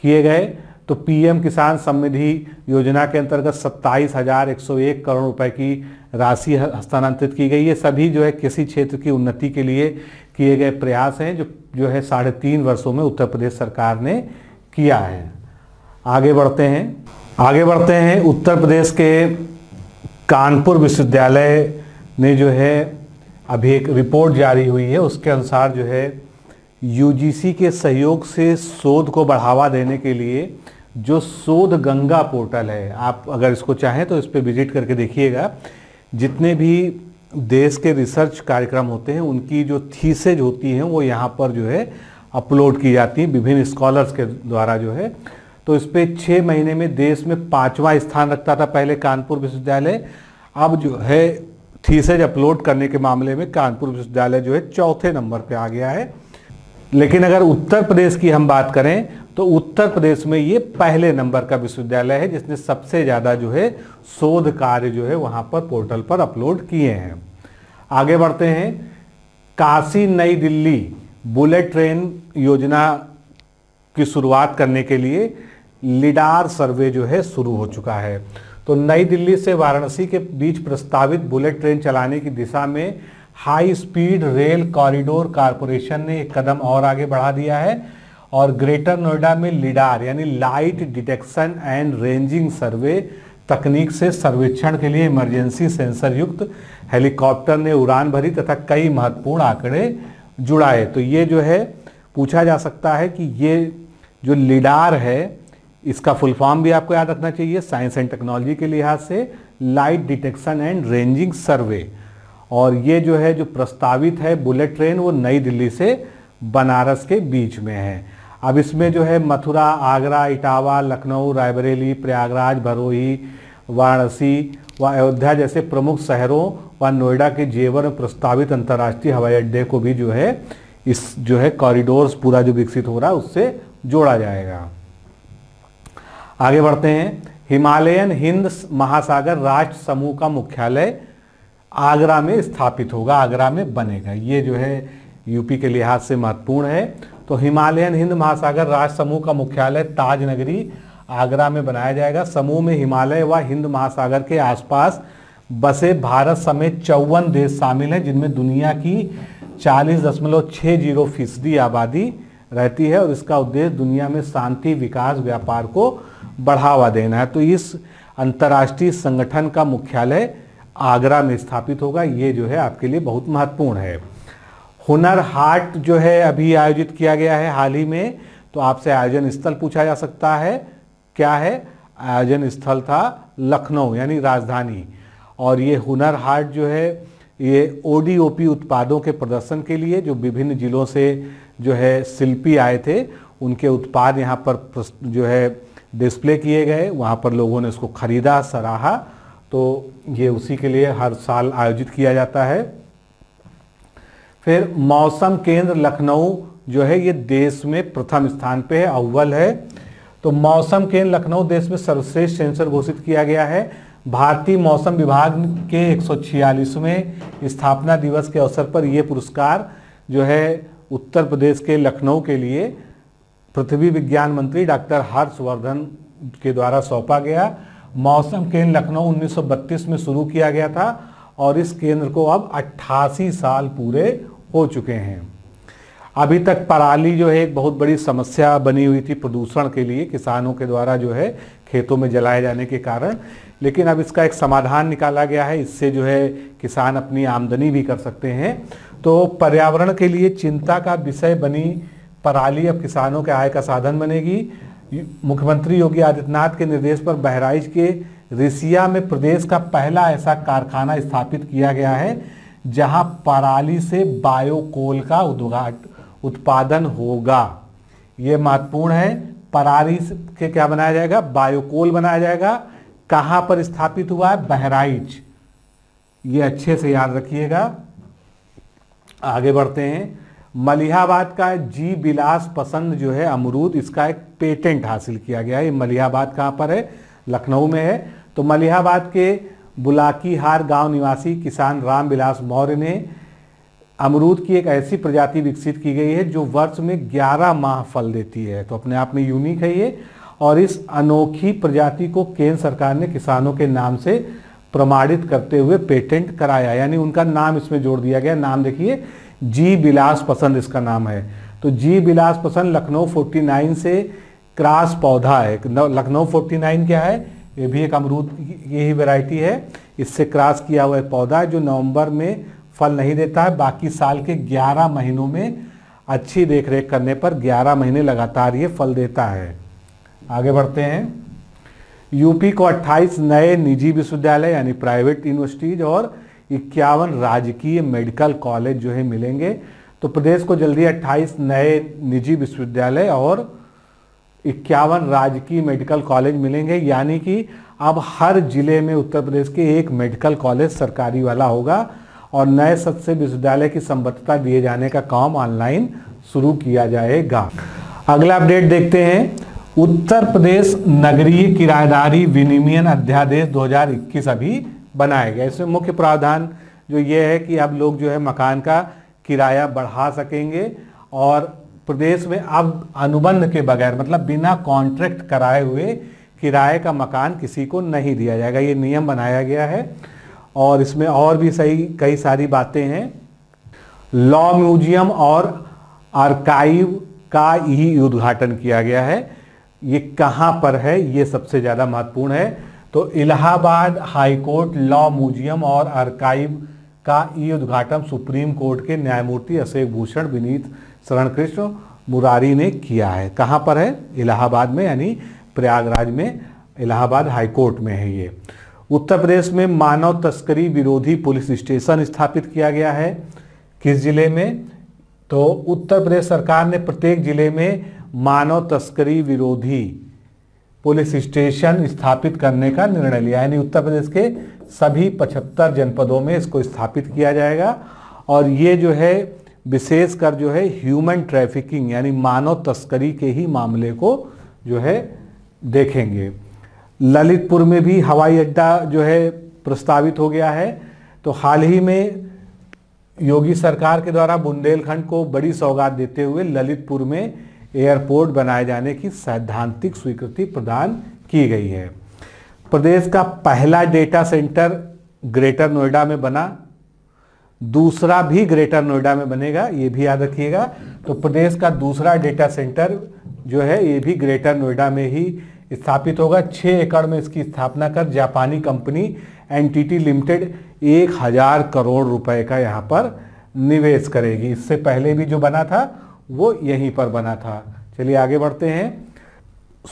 किए गए तो पीएम किसान समृद्धि योजना के अंतर्गत सत्ताईस हजार एक सौ एक करोड़ रुपए की राशि हस्तांतरित की गई ये सभी जो है किसी क्षेत्र की उन्नति के लिए किए गए प्रयास हैं जो जो है साढ़े तीन वर्षों में उत्तर प्रदेश सरकार ने किया है आगे बढ़ते हैं आगे बढ़ते हैं उत्तर प्रदेश के कानपुर विश्वविद्यालय ने जो है अभी एक रिपोर्ट जारी हुई है उसके अनुसार जो है यूजीसी के सहयोग से शोध को बढ़ावा देने के लिए जो शोध गंगा पोर्टल है आप अगर इसको चाहें तो इस पर विजिट करके देखिएगा जितने भी देश के रिसर्च कार्यक्रम होते हैं उनकी जो थीसेज होती हैं वो यहाँ पर जो है अपलोड की जाती हैं विभिन्न स्कॉलर्स के द्वारा जो है तो इस पर छः महीने में देश में पाँचवा स्थान रखता था पहले कानपुर विश्वविद्यालय अब जो है थीसेज अपलोड करने के मामले में कानपुर विश्वविद्यालय जो है चौथे नंबर पर आ गया है लेकिन अगर उत्तर प्रदेश की हम बात करें तो उत्तर प्रदेश में ये पहले नंबर का विश्वविद्यालय है जिसने सबसे ज़्यादा जो है शोध कार्य जो है वहाँ पर पोर्टल पर अपलोड किए हैं आगे बढ़ते हैं काशी नई दिल्ली बुलेट ट्रेन योजना की शुरुआत करने के लिए लिडार सर्वे जो है शुरू हो चुका है तो नई दिल्ली से वाराणसी के बीच प्रस्तावित बुलेट ट्रेन चलाने की दिशा में high speed rail corridor corporation ने एक कदम और आगे बढ़ा दिया है और ग्रेटर नोएडा में लिडार यानी light detection and ranging survey तकनीक से सर्वेक्षण के लिए इमरजेंसी सेंसर युक्त हेलीकॉप्टर ने उड़ान भरी तथा कई महत्वपूर्ण आंकड़े जुड़ाए तो ये जो है पूछा जा सकता है कि ये जो लिडार है इसका फुल फॉर्म भी आपको याद रखना चाहिए साइंस एंड टेक्नोलॉजी के लिहाज से light detection and ranging survey और ये जो है जो प्रस्तावित है बुलेट ट्रेन वो नई दिल्ली से बनारस के बीच में है अब इसमें जो है मथुरा आगरा इटावा लखनऊ रायबरेली प्रयागराज भरोही वाराणसी व वा अयोध्या जैसे प्रमुख शहरों व नोएडा के जेवर में प्रस्तावित अंतर्राष्ट्रीय हवाई अड्डे को भी जो है इस जो है कॉरिडोर्स पूरा जो विकसित हो रहा है उससे जोड़ा जाएगा आगे बढ़ते हैं हिमालयन हिंद महासागर राष्ट्र समूह का मुख्यालय आगरा में स्थापित होगा आगरा में बनेगा ये जो है यूपी के लिहाज से महत्वपूर्ण है तो हिमालयन हिंद महासागर राज समूह का मुख्यालय ताज नगरी आगरा में बनाया जाएगा समूह में हिमालय व हिंद महासागर के आसपास बसे भारत समेत चौवन देश शामिल हैं जिनमें दुनिया की चालीस दशमलव छः जीरो फीसदी आबादी रहती है और इसका उद्देश्य दुनिया में शांति विकास व्यापार को बढ़ावा देना है तो इस अंतर्राष्ट्रीय संगठन का मुख्यालय आगरा में स्थापित होगा ये जो है आपके लिए बहुत महत्वपूर्ण है हुनर हाट जो है अभी आयोजित किया गया है हाल ही में तो आपसे आयोजन स्थल पूछा जा सकता है क्या है आयोजन स्थल था लखनऊ यानी राजधानी और ये हुनर हाट जो है ये ओडीओपी उत्पादों के प्रदर्शन के लिए जो विभिन्न जिलों से जो है शिल्पी आए थे उनके उत्पाद यहाँ पर जो है डिस्प्ले किए गए वहाँ पर लोगों ने उसको खरीदा सराहा तो ये उसी के लिए हर साल आयोजित किया जाता है फिर मौसम केंद्र लखनऊ जो है ये देश में प्रथम स्थान पे है अव्वल है तो मौसम केंद्र लखनऊ देश में सर्वश्रेष्ठ सेंसर घोषित किया गया है भारतीय मौसम विभाग के एक में स्थापना दिवस के अवसर पर यह पुरस्कार जो है उत्तर प्रदेश के लखनऊ के लिए पृथ्वी विज्ञान मंत्री डॉक्टर हर्षवर्धन के द्वारा सौंपा गया मौसम केंद्र लखनऊ 1932 में शुरू किया गया था और इस केंद्र को अब 88 साल पूरे हो चुके हैं अभी तक पराली जो है एक बहुत बड़ी समस्या बनी हुई थी प्रदूषण के लिए किसानों के द्वारा जो है खेतों में जलाए जाने के कारण लेकिन अब इसका एक समाधान निकाला गया है इससे जो है किसान अपनी आमदनी भी कर सकते हैं तो पर्यावरण के लिए चिंता का विषय बनी पराली अब किसानों के आय का साधन बनेगी मुख्यमंत्री योगी आदित्यनाथ के निर्देश पर बहराइच के रिसिया में प्रदेश का पहला ऐसा कारखाना स्थापित किया गया है जहां पराली से बायोकोल का उद्घाट उत्पादन होगा ये महत्वपूर्ण है पराली के क्या बनाया जाएगा बायोकोल बनाया जाएगा कहाँ पर स्थापित हुआ है बहराइच ये अच्छे से याद रखिएगा आगे बढ़ते हैं मलिहाबाद का जी बिलास पसंद जो है अमरूद इसका एक पेटेंट हासिल किया गया है मलिहाबाद कहाँ पर है लखनऊ में है तो मलिहाबाद के बुलाकी हार गांव निवासी किसान राम बिलास मौर्य ने अमरूद की एक ऐसी प्रजाति विकसित की गई है जो वर्ष में 11 माह फल देती है तो अपने आप में यूनिक है ये और इस अनोखी प्रजाति को केंद्र सरकार ने किसानों के नाम से प्रमाणित करते हुए पेटेंट कराया यानी उनका नाम इसमें जोड़ दिया गया नाम देखिए जी बिलास पसंद इसका नाम है तो जी बिलास पसंद लखनऊ 49 से क्रास पौधा है लखनऊ 49 क्या है ये भी एक अमरूद ये ही वैरायटी है इससे क्रास किया हुआ पौधा है जो नवंबर में फल नहीं देता है बाकी साल के 11 महीनों में अच्छी देखरेख करने पर 11 महीने लगातार ये फल देता है आगे बढ़ते हैं यूपी को 28 नए निजी विश्वविद्यालय यानी प्राइवेट यूनिवर्सिटीज और इक्यावन राजकीय मेडिकल कॉलेज जो है मिलेंगे तो प्रदेश को जल्दी 28 नए निजी विश्वविद्यालय और इक्यावन राजकीय मेडिकल कॉलेज मिलेंगे यानी कि अब हर जिले में उत्तर प्रदेश के एक मेडिकल कॉलेज सरकारी वाला होगा और नए सबसे विश्वविद्यालय की संबद्धता दिए जाने का काम ऑनलाइन शुरू किया जाएगा अगला अपडेट देखते हैं उत्तर प्रदेश नगरीय किराएदारी विनियमन अध्यादेश 2021 अभी बनाया गया इसमें मुख्य प्रावधान जो ये है कि अब लोग जो है मकान का किराया बढ़ा सकेंगे और प्रदेश में अब अनुबंध के बगैर मतलब बिना कॉन्ट्रैक्ट कराए हुए किराए का मकान किसी को नहीं दिया जाएगा ये नियम बनाया गया है और इसमें और भी सही कई सारी बातें हैं लॉ म्यूजियम और आर्काइव का ही उद्घाटन किया गया है ये कहाँ पर है ये सबसे ज़्यादा महत्वपूर्ण है तो इलाहाबाद हाईकोर्ट लॉ म्यूजियम और आर्काइव का ई उद्घाटन सुप्रीम कोर्ट के न्यायमूर्ति अशोक भूषण विनीत शरण कृष्ण मुरारी ने किया है कहाँ पर है इलाहाबाद में यानी प्रयागराज में इलाहाबाद हाईकोर्ट में है ये उत्तर प्रदेश में मानव तस्करी विरोधी पुलिस स्टेशन स्थापित किया गया है किस जिले में तो उत्तर प्रदेश सरकार ने प्रत्येक जिले में मानव तस्करी विरोधी पुलिस स्टेशन स्थापित करने का निर्णय लिया यानी उत्तर प्रदेश के सभी 75 जनपदों में इसको स्थापित किया जाएगा और ये जो है विशेषकर जो है ह्यूमन ट्रैफिकिंग यानी मानव तस्करी के ही मामले को जो है देखेंगे ललितपुर में भी हवाई अड्डा जो है प्रस्तावित हो गया है तो हाल ही में योगी सरकार के द्वारा बुंदेलखंड को बड़ी सौगात देते हुए ललितपुर में एयरपोर्ट बनाए जाने की सैद्धांतिक स्वीकृति प्रदान की गई है प्रदेश का पहला डेटा सेंटर ग्रेटर नोएडा में बना दूसरा भी ग्रेटर नोएडा में बनेगा ये भी याद रखिएगा तो प्रदेश का दूसरा डेटा सेंटर जो है ये भी ग्रेटर नोएडा में ही स्थापित होगा छः एकड़ में इसकी स्थापना कर जापानी कंपनी एनटीटी लिमिटेड एक हज़ार करोड़ रुपए का यहाँ पर निवेश करेगी इससे पहले भी जो बना था वो यहीं पर बना था चलिए आगे बढ़ते हैं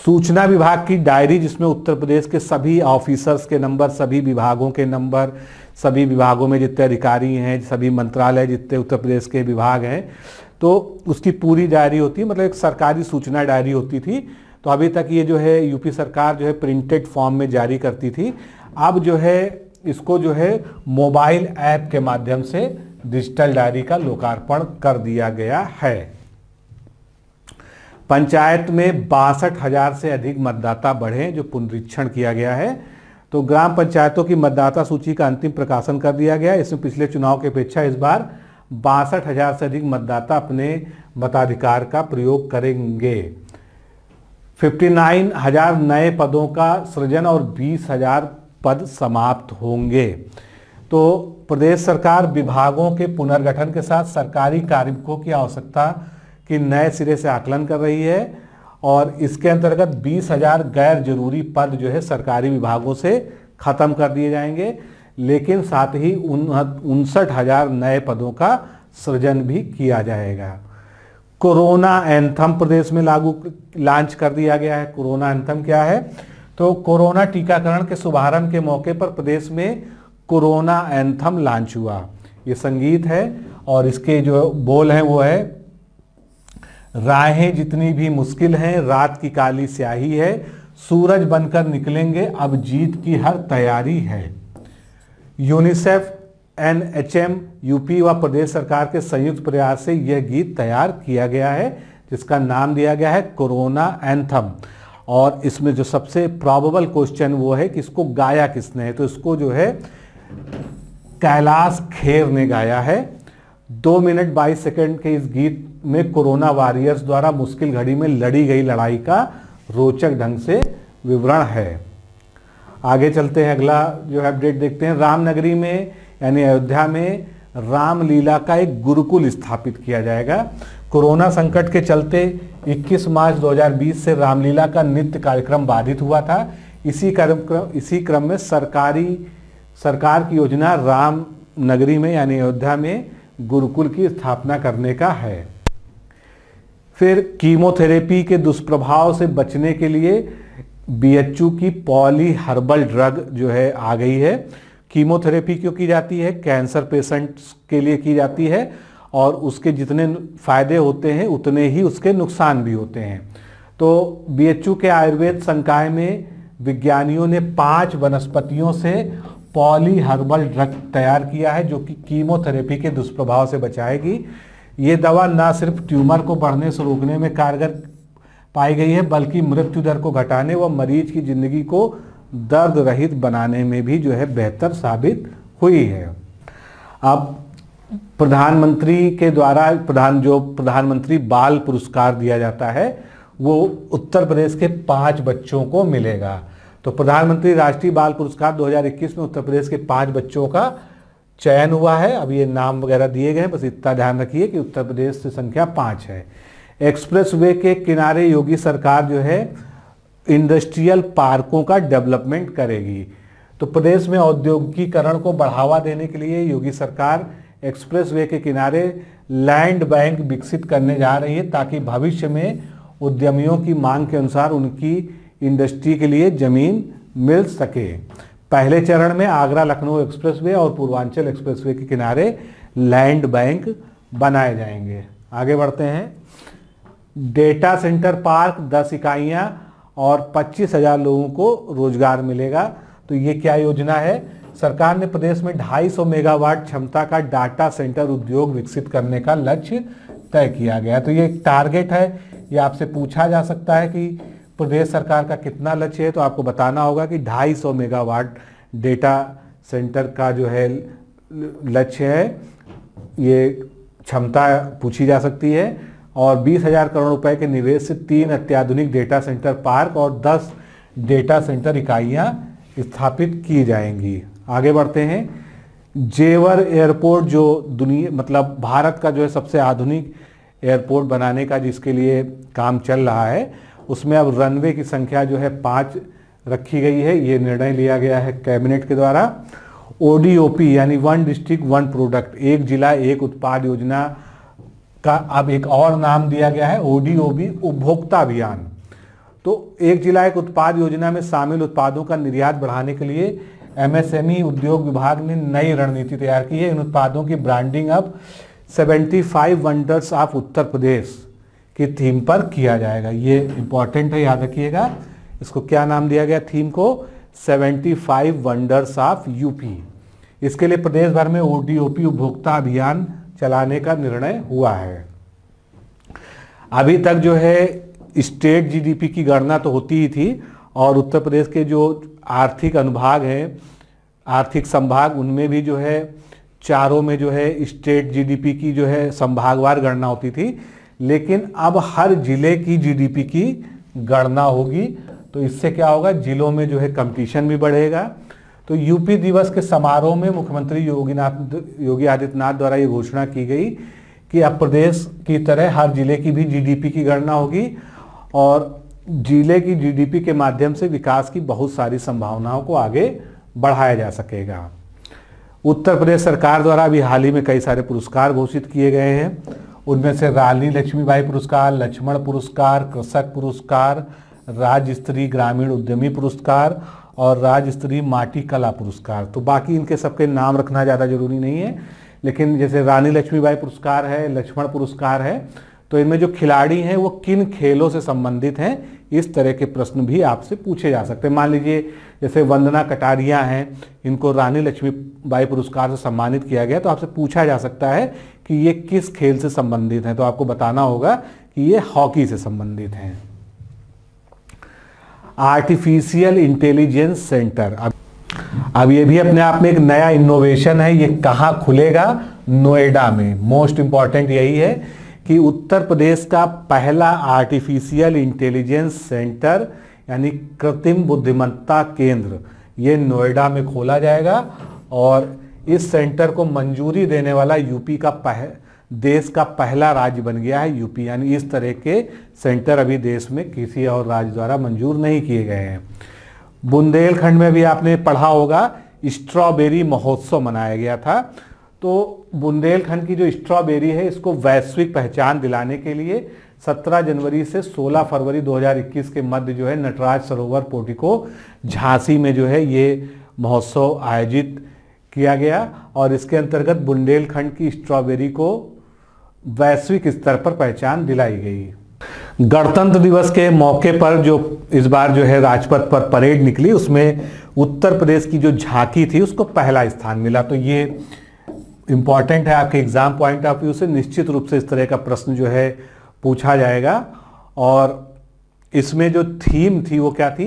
सूचना विभाग की डायरी जिसमें उत्तर प्रदेश के सभी ऑफिसर्स के नंबर सभी विभागों के नंबर सभी विभागों में जितने अधिकारी हैं सभी मंत्रालय जितने उत्तर प्रदेश के विभाग हैं तो उसकी पूरी डायरी होती है मतलब एक सरकारी सूचना डायरी होती थी तो अभी तक ये जो है यूपी सरकार जो है प्रिंटेड फॉर्म में जारी करती थी अब जो है इसको जो है मोबाइल ऐप के माध्यम से डिजिटल डायरी का लोकार्पण कर दिया गया है पंचायत में बासठ हजार से अधिक मतदाता बढ़े जो पुनरीक्षण किया गया है तो ग्राम पंचायतों की मतदाता सूची का अंतिम प्रकाशन कर दिया गया इसमें पिछले चुनाव की अपेक्षा इस बार बासठ हजार से अधिक मतदाता अपने मताधिकार का प्रयोग करेंगे नाइन हजार नए पदों का सृजन और बीस हजार पद समाप्त होंगे तो प्रदेश सरकार विभागों के पुनर्गठन के साथ सरकारी कार्मिकों की आवश्यकता कि नए सिरे से आकलन कर रही है और इसके अंतर्गत बीस हजार गैर जरूरी पद जो है सरकारी विभागों से खत्म कर दिए जाएंगे लेकिन साथ ही उनसठ हजार नए पदों का सृजन भी किया जाएगा कोरोना एंथम प्रदेश में लागू लॉन्च कर दिया गया है कोरोना एंथम क्या है तो कोरोना टीकाकरण के शुभारंभ के मौके पर प्रदेश में कोरोना एंथम लॉन्च हुआ ये संगीत है और इसके जो बोल हैं वो है राहें जितनी भी मुश्किल हैं रात की काली स्याही है सूरज बनकर निकलेंगे अब जीत की हर तैयारी है UNICEF N H M UP व प्रदेश सरकार के संयुक्त प्रयास से यह गीत तैयार किया गया है जिसका नाम दिया गया है कोरोना एंथम और इसमें जो सबसे प्रॉबेबल क्वेश्चन वो है कि इसको गाया किसने है तो इसको जो है कैलाश खेर ने गाया है दो मिनट बाईस सेकंड के इस गीत में कोरोना वॉरियर्स द्वारा मुश्किल घड़ी में लड़ी गई लड़ाई का रोचक ढंग से विवरण है आगे चलते हैं अगला जो है अपडेट देखते हैं रामनगरी में यानी अयोध्या में रामलीला का एक गुरुकुल स्थापित किया जाएगा कोरोना संकट के चलते 21 मार्च 2020 से रामलीला का नित्य कार्यक्रम बाधित हुआ था इसी कार्यक्रम इसी क्रम में सरकारी सरकार की योजना राम नगरी में यानी अयोध्या में गुरुकुल की स्थापना करने का है फिर कीमोथेरेपी के दुष्प्रभाव से बचने के लिए बीएचयू की पॉली हर्बल ड्रग जो है आ गई है कीमोथेरेपी क्यों की जाती है कैंसर पेशेंट्स के लिए की जाती है और उसके जितने फायदे होते हैं उतने ही उसके नुकसान भी होते हैं तो बीएचयू के आयुर्वेद संकाय में विज्ञानियों ने पांच वनस्पतियों से पॉली हर्बल ड्रग तैयार किया है जो कि कीमोथेरेपी के दुष्प्रभाव से बचाएगी ये दवा ना सिर्फ ट्यूमर को बढ़ने से रोकने में कारगर पाई गई है बल्कि मृत्यु दर को घटाने व मरीज की जिंदगी को दर्द रहित बनाने में भी जो है बेहतर साबित हुई है अब प्रधानमंत्री के द्वारा प्रधान जो प्रधानमंत्री बाल पुरस्कार दिया जाता है वो उत्तर प्रदेश के पांच बच्चों को मिलेगा तो प्रधानमंत्री राष्ट्रीय बाल पुरस्कार 2021 में उत्तर प्रदेश के पांच बच्चों का चयन हुआ है अब ये नाम वगैरह दिए गए हैं बस इतना ध्यान रखिए कि उत्तर प्रदेश से संख्या पाँच है एक्सप्रेस वे के किनारे योगी सरकार जो है इंडस्ट्रियल पार्कों का डेवलपमेंट करेगी तो प्रदेश में औद्योगिकीकरण को बढ़ावा देने के लिए योगी सरकार एक्सप्रेस वे के किनारे लैंड बैंक विकसित करने जा रही है ताकि भविष्य में उद्यमियों की मांग के अनुसार उनकी इंडस्ट्री के लिए ज़मीन मिल सके पहले चरण में आगरा लखनऊ एक्सप्रेसवे और पूर्वांचल एक्सप्रेसवे के किनारे लैंड बैंक बनाए जाएंगे आगे बढ़ते हैं डेटा सेंटर पार्क दस इकाइयाँ और पच्चीस हजार लोगों को रोजगार मिलेगा तो ये क्या योजना है सरकार ने प्रदेश में 250 मेगावाट क्षमता का डाटा सेंटर उद्योग विकसित करने का लक्ष्य तय किया गया तो ये एक टारगेट है ये आपसे पूछा जा सकता है कि प्रदेश सरकार का कितना लक्ष्य है तो आपको बताना होगा कि 250 मेगावाट डेटा सेंटर का जो है लक्ष्य है ये क्षमता पूछी जा सकती है और बीस हजार करोड़ रुपए के निवेश से तीन अत्याधुनिक डेटा सेंटर पार्क और दस डेटा सेंटर इकाइयाँ स्थापित की जाएंगी आगे बढ़ते हैं जेवर एयरपोर्ट जो दुनिया मतलब भारत का जो है सबसे आधुनिक एयरपोर्ट बनाने का जिसके लिए काम चल रहा है उसमें अब रनवे की संख्या जो है पाँच रखी गई है ये निर्णय लिया गया है कैबिनेट के द्वारा ओडीओपी यानी वन डिस्ट्रिक्ट वन प्रोडक्ट एक जिला एक उत्पाद योजना का अब एक और नाम दिया गया है ओडीओबी उपभोक्ता अभियान तो एक जिला एक उत्पाद योजना में शामिल उत्पादों का निर्यात बढ़ाने के लिए एमएसएमई e उद्योग विभाग ने नई रणनीति तैयार की है इन उत्पादों की ब्रांडिंग अब 75 वंडर्स ऑफ उत्तर प्रदेश की थीम पर किया जाएगा ये इंपॉर्टेंट है याद रखिएगा इसको क्या नाम दिया गया थीम को 75 वंडर्स ऑफ यूपी इसके लिए प्रदेश भर में ओडीओपी उपभोक्ता अभियान चलाने का निर्णय हुआ है अभी तक जो है स्टेट जीडीपी की गणना तो होती ही थी और उत्तर प्रदेश के जो आर्थिक अनुभाग हैं आर्थिक संभाग उनमें भी जो है चारों में जो है स्टेट जीडीपी की जो है संभागवार गणना होती थी लेकिन अब हर जिले की जीडीपी की गणना होगी तो इससे क्या होगा जिलों में जो है कंपटीशन भी बढ़ेगा तो यूपी दिवस के समारोह में मुख्यमंत्री योगीनाथ योगी आदित्यनाथ द्वारा ये घोषणा की गई कि अब प्रदेश की तरह हर जिले की भी जीडीपी की गणना होगी और जिले की जीडीपी के माध्यम से विकास की बहुत सारी संभावनाओं को आगे बढ़ाया जा सकेगा उत्तर प्रदेश सरकार द्वारा भी हाल ही में कई सारे पुरस्कार घोषित किए गए हैं उनमें से रानी लक्ष्मीबाई पुरस्कार लक्ष्मण पुरस्कार कृषक पुरस्कार राज्य स्त्री ग्रामीण उद्यमी पुरस्कार और राज्य स्त्री माटी कला पुरस्कार तो बाकी इनके सबके नाम रखना ज़्यादा जरूरी नहीं है लेकिन जैसे रानी लक्ष्मीबाई पुरस्कार है लक्ष्मण पुरस्कार है तो इनमें जो खिलाड़ी हैं वो किन खेलों से संबंधित हैं इस तरह के प्रश्न भी आपसे पूछे जा सकते हैं मान लीजिए जैसे वंदना कटारिया हैं इनको रानी लक्ष्मीबाई पुरस्कार से सम्मानित किया गया तो आपसे पूछा जा सकता है कि ये किस खेल से संबंधित हैं तो आपको बताना होगा कि ये हॉकी से संबंधित हैं आर्टिफिशियल इंटेलिजेंस सेंटर अब अब ये भी अपने आप में एक नया इनोवेशन है ये कहाँ खुलेगा नोएडा में मोस्ट इंपॉर्टेंट यही है कि उत्तर प्रदेश का पहला आर्टिफिशियल इंटेलिजेंस सेंटर यानी कृत्रिम बुद्धिमत्ता केंद्र ये नोएडा में खोला जाएगा और इस सेंटर को मंजूरी देने वाला यूपी का पह देश का पहला राज्य बन गया है यूपी यानी इस तरह के सेंटर अभी देश में किसी और राज्य द्वारा मंजूर नहीं किए गए हैं बुंदेलखंड में भी आपने पढ़ा होगा स्ट्रॉबेरी महोत्सव मनाया गया था तो बुंदेलखंड की जो स्ट्रॉबेरी है इसको वैश्विक पहचान दिलाने के लिए 17 जनवरी से 16 फरवरी 2021 के मध्य जो है नटराज सरोवर पोटिको झांसी में जो है ये महोत्सव आयोजित किया गया और इसके अंतर्गत बुंदेलखंड की स्ट्रॉबेरी को वैश्विक स्तर पर पहचान दिलाई गई गणतंत्र दिवस के मौके पर जो इस बार जो है राजपथ पर परेड निकली उसमें उत्तर प्रदेश की जो झांकी थी उसको पहला स्थान मिला तो ये इम्पॉर्टेंट है आपके एग्ज़ाम पॉइंट ऑफ व्यू से निश्चित रूप से इस तरह का प्रश्न जो है पूछा जाएगा और इसमें जो थीम थी वो क्या थी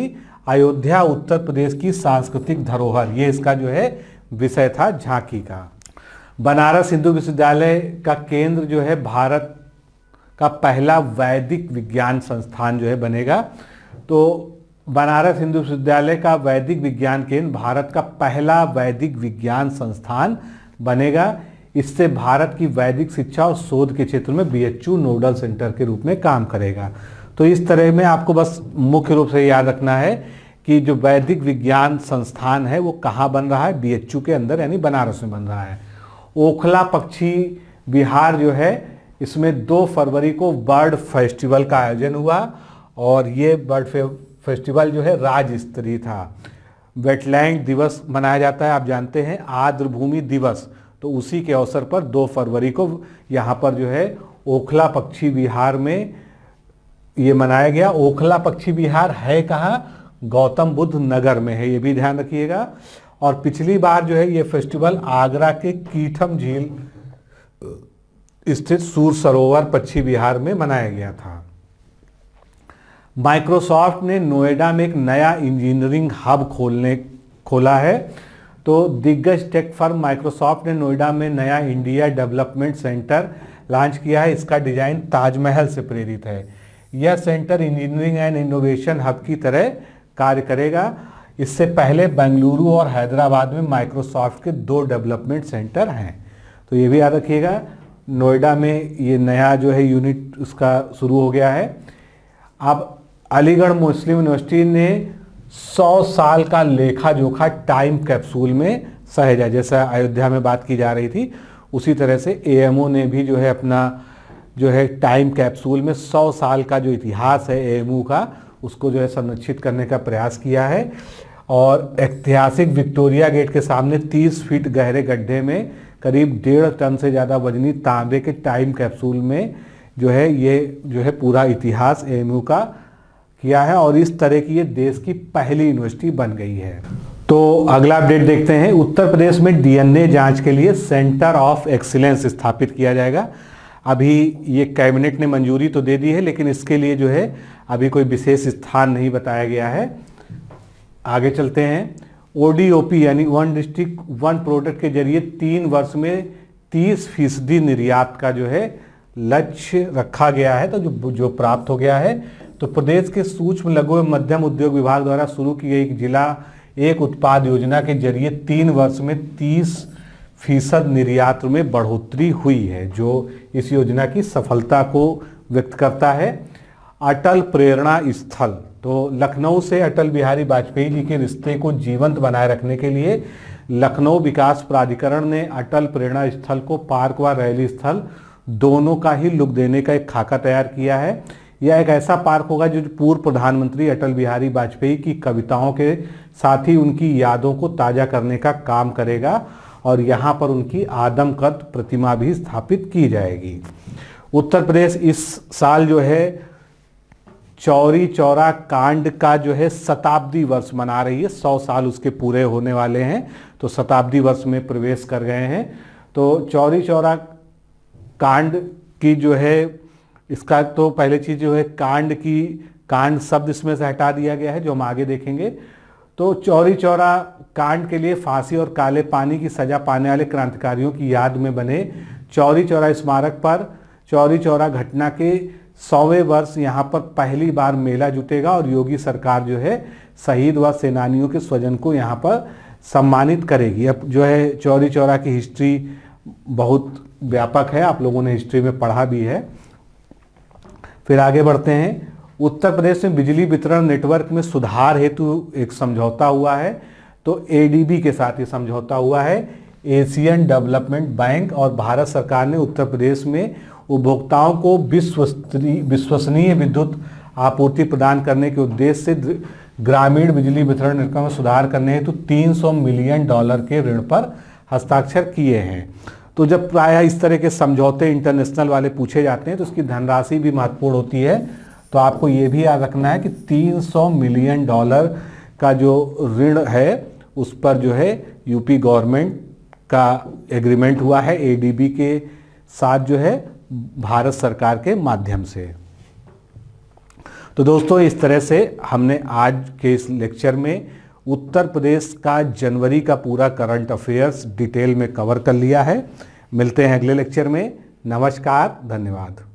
अयोध्या उत्तर प्रदेश की सांस्कृतिक धरोहर ये इसका जो है विषय था झांकी का बनारस हिंदू विश्वविद्यालय का केंद्र जो है भारत का पहला वैदिक विज्ञान संस्थान जो है बनेगा तो बनारस हिंदू विश्वविद्यालय का वैदिक विज्ञान केंद्र भारत का पहला वैदिक विज्ञान संस्थान बनेगा इससे भारत की वैदिक शिक्षा और शोध के क्षेत्र में बी नोडल सेंटर के रूप में काम करेगा तो इस तरह में आपको बस मुख्य रूप से याद रखना है कि जो वैदिक विज्ञान संस्थान है वो कहाँ बन रहा है बी के अंदर यानी बनारस में बन रहा है ओखला पक्षी बिहार जो है इसमें दो फरवरी को बर्ड फेस्टिवल का आयोजन हुआ और ये बर्ड फेस्टिवल जो है राज्य स्तरीय था वेटलैंड दिवस मनाया जाता है आप जानते हैं आर्द्रभूमि दिवस तो उसी के अवसर पर दो फरवरी को यहाँ पर जो है ओखला पक्षी विहार में ये मनाया गया ओखला पक्षी विहार है कहाँ गौतम बुद्ध नगर में है ये भी ध्यान रखिएगा और पिछली बार जो है ये फेस्टिवल आगरा के कीठम झील स्थित सूर सरोवर पक्षी विहार में मनाया गया था माइक्रोसॉफ्ट ने नोएडा में एक नया इंजीनियरिंग हब खोलने खोला है तो दिग्गज टेक फर्म माइक्रोसॉफ्ट ने नोएडा में नया इंडिया डेवलपमेंट सेंटर लॉन्च किया है इसका डिज़ाइन ताजमहल से प्रेरित है यह centre engineering and innovation hub की तरह कार्य करेगा इससे पहले बेंगलुरु और हैदराबाद में माइक्रोसॉफ्ट के दो डेवलपमेंट सेंटर हैं तो ये भी याद रखिएगा नोएडा में ये नया जो है यूनिट उसका शुरू हो गया है अब अलीगढ़ मुस्लिम यूनिवर्सिटी ने 100 साल का लेखा जोखा टाइम कैप्सूल में सहेजा जैसा अयोध्या में बात की जा रही थी उसी तरह से एएमओ ने भी जो है अपना जो है टाइम कैप्सूल में 100 साल का जो इतिहास है एएमओ का उसको जो है संरक्षित करने का प्रयास किया है और ऐतिहासिक विक्टोरिया गेट के सामने 30 फीट गहरे गड्ढे में करीब डेढ़ टन से ज़्यादा वजनी तांबे के टाइम कैप्सूल में जो है ये जो है पूरा इतिहास एएमयू का किया है और इस तरह की ये देश की पहली यूनिवर्सिटी बन गई है तो अगला अपडेट देखते हैं उत्तर प्रदेश में डीएनए जांच के लिए सेंटर ऑफ एक्सीलेंस स्थापित किया जाएगा अभी ये कैबिनेट ने मंजूरी तो दे दी है लेकिन इसके लिए जो है अभी कोई विशेष स्थान नहीं बताया गया है आगे चलते हैं ओडीओपी यानी वन डिस्ट्रिक्ट वन प्रोडक्ट के जरिए तीन वर्ष में तीस फीसदी निर्यात का जो है लक्ष्य रखा गया है तो जो जो प्राप्त हो गया है तो प्रदेश के सूक्ष्म लघु एवं मध्यम उद्योग विभाग द्वारा शुरू की गई जिला एक उत्पाद योजना के जरिए तीन वर्ष में तीस फीसद निर्यात में बढ़ोतरी हुई है जो इस योजना की सफलता को व्यक्त करता है अटल प्रेरणा स्थल तो लखनऊ से अटल बिहारी वाजपेयी जी के रिश्ते को जीवंत बनाए रखने के लिए लखनऊ विकास प्राधिकरण ने अटल प्रेरणा स्थल को पार्क व रैली स्थल दोनों का ही लुक देने का एक खाका तैयार किया है यह एक ऐसा पार्क होगा जो पूर्व प्रधानमंत्री अटल बिहारी वाजपेयी की कविताओं के साथ ही उनकी यादों को ताज़ा करने का काम करेगा और यहाँ पर उनकी आदमकद प्रतिमा भी स्थापित की जाएगी उत्तर प्रदेश इस साल जो है चौरी चौरा कांड का जो है शताब्दी वर्ष मना रही है सौ साल उसके पूरे होने वाले हैं तो शताब्दी वर्ष में प्रवेश कर गए हैं तो चौरी चौरा कांड की जो है इसका तो पहले चीज़ जो है कांड की कांड शब्द इसमें से हटा दिया गया है जो हम आगे देखेंगे तो चौरी चौरा कांड के लिए फांसी और काले पानी की सजा पाने वाले क्रांतिकारियों की याद में बने चौरी चौरा स्मारक पर चौरी चौरा घटना के सौवें वर्ष यहाँ पर पहली बार मेला जुटेगा और योगी सरकार जो है शहीद व सेनानियों के स्वजन को यहाँ पर सम्मानित करेगी अब जो है चौरी चौरा की हिस्ट्री बहुत व्यापक है आप लोगों ने हिस्ट्री में पढ़ा भी है फिर आगे बढ़ते हैं उत्तर प्रदेश में बिजली वितरण नेटवर्क में सुधार हेतु एक समझौता हुआ है तो एडीबी के साथ ये समझौता हुआ है एशियन डेवलपमेंट बैंक और भारत सरकार ने उत्तर प्रदेश में उपभोक्ताओं को विश्वसनीय विद्युत आपूर्ति प्रदान करने के उद्देश्य से ग्रामीण बिजली वितरण निगम में सुधार करने हेतु तो 300 मिलियन डॉलर के ऋण पर हस्ताक्षर किए हैं तो जब प्राय इस तरह के समझौते इंटरनेशनल वाले पूछे जाते हैं तो उसकी धनराशि भी महत्वपूर्ण होती है तो आपको ये भी याद रखना है कि 300 मिलियन डॉलर का जो ऋण है उस पर जो है यूपी गवर्नमेंट का एग्रीमेंट हुआ है ए के साथ जो है भारत सरकार के माध्यम से तो दोस्तों इस तरह से हमने आज के इस लेक्चर में उत्तर प्रदेश का जनवरी का पूरा करंट अफेयर्स डिटेल में कवर कर लिया है मिलते हैं अगले लेक्चर में नमस्कार धन्यवाद